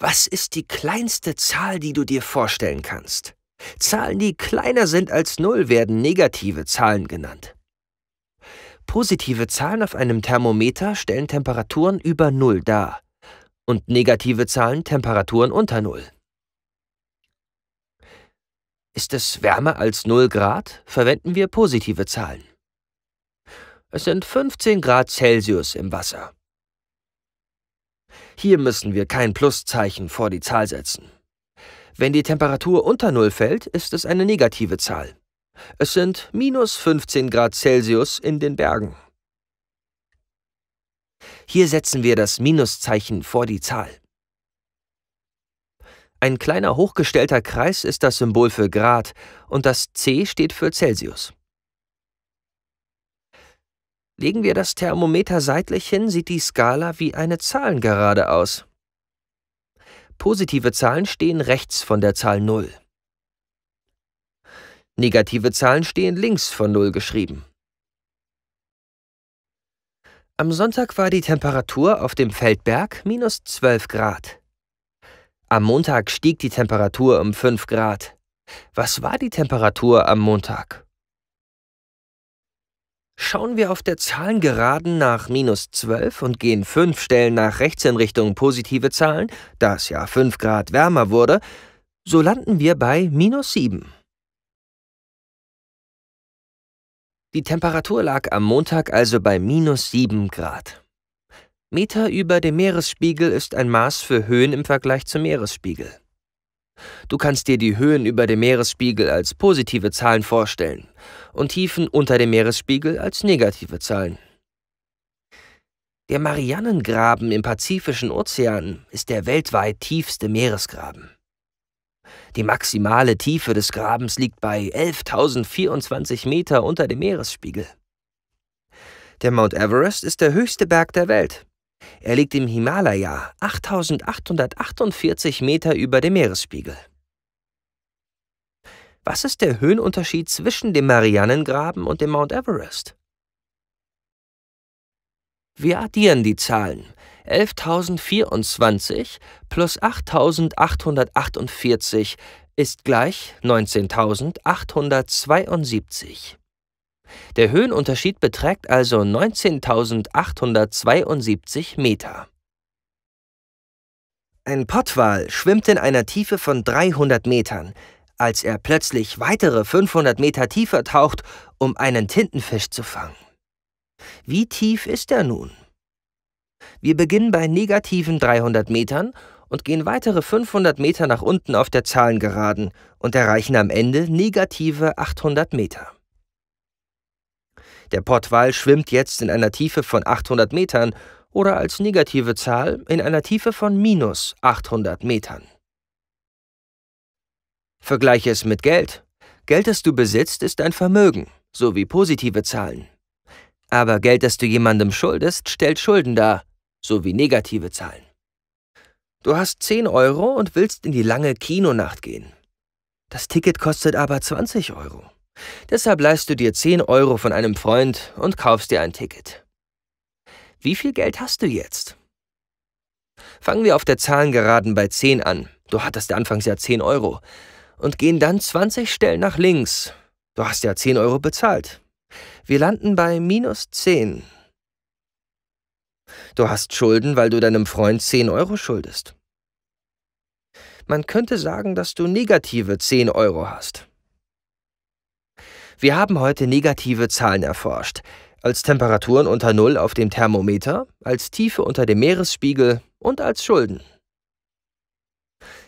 Was ist die kleinste Zahl, die du dir vorstellen kannst? Zahlen, die kleiner sind als 0, werden negative Zahlen genannt. Positive Zahlen auf einem Thermometer stellen Temperaturen über 0 dar und negative Zahlen Temperaturen unter 0. Ist es wärmer als 0 Grad, verwenden wir positive Zahlen. Es sind 15 Grad Celsius im Wasser. Hier müssen wir kein Pluszeichen vor die Zahl setzen. Wenn die Temperatur unter Null fällt, ist es eine negative Zahl. Es sind minus 15 Grad Celsius in den Bergen. Hier setzen wir das Minuszeichen vor die Zahl. Ein kleiner hochgestellter Kreis ist das Symbol für Grad und das C steht für Celsius. Legen wir das Thermometer seitlich hin, sieht die Skala wie eine Zahlengerade aus. Positive Zahlen stehen rechts von der Zahl 0. Negative Zahlen stehen links von 0 geschrieben. Am Sonntag war die Temperatur auf dem Feldberg minus 12 Grad. Am Montag stieg die Temperatur um 5 Grad. Was war die Temperatur am Montag? Schauen wir auf der Zahlengeraden nach minus 12 und gehen fünf Stellen nach rechts in Richtung positive Zahlen, da es ja 5 Grad wärmer wurde, so landen wir bei minus 7. Die Temperatur lag am Montag also bei minus 7 Grad. Meter über dem Meeresspiegel ist ein Maß für Höhen im Vergleich zum Meeresspiegel. Du kannst dir die Höhen über dem Meeresspiegel als positive Zahlen vorstellen und Tiefen unter dem Meeresspiegel als negative Zahlen. Der Marianengraben im Pazifischen Ozean ist der weltweit tiefste Meeresgraben. Die maximale Tiefe des Grabens liegt bei 11.024 Meter unter dem Meeresspiegel. Der Mount Everest ist der höchste Berg der Welt. Er liegt im Himalaya 8.848 Meter über dem Meeresspiegel. Was ist der Höhenunterschied zwischen dem Marianengraben und dem Mount Everest? Wir addieren die Zahlen. 11.024 plus 8.848 ist gleich 19.872. Der Höhenunterschied beträgt also 19.872 Meter. Ein Pottwal schwimmt in einer Tiefe von 300 Metern als er plötzlich weitere 500 Meter tiefer taucht, um einen Tintenfisch zu fangen. Wie tief ist er nun? Wir beginnen bei negativen 300 Metern und gehen weitere 500 Meter nach unten auf der Zahlengeraden und erreichen am Ende negative 800 Meter. Der Portwall schwimmt jetzt in einer Tiefe von 800 Metern oder als negative Zahl in einer Tiefe von minus 800 Metern. Vergleiche es mit Geld. Geld, das du besitzt, ist ein Vermögen, so wie positive Zahlen. Aber Geld, das du jemandem schuldest, stellt Schulden dar, so wie negative Zahlen. Du hast 10 Euro und willst in die lange Kinonacht gehen. Das Ticket kostet aber 20 Euro. Deshalb leihst du dir 10 Euro von einem Freund und kaufst dir ein Ticket. Wie viel Geld hast du jetzt? Fangen wir auf der Zahlengeraden bei 10 an. Du hattest anfangs ja 10 Euro und gehen dann 20 Stellen nach links. Du hast ja 10 Euro bezahlt. Wir landen bei minus 10. Du hast Schulden, weil du deinem Freund 10 Euro schuldest. Man könnte sagen, dass du negative 10 Euro hast. Wir haben heute negative Zahlen erforscht. Als Temperaturen unter Null auf dem Thermometer, als Tiefe unter dem Meeresspiegel und als Schulden.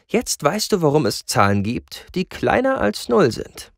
Jetzt weißt du, warum es Zahlen gibt, die kleiner als Null sind.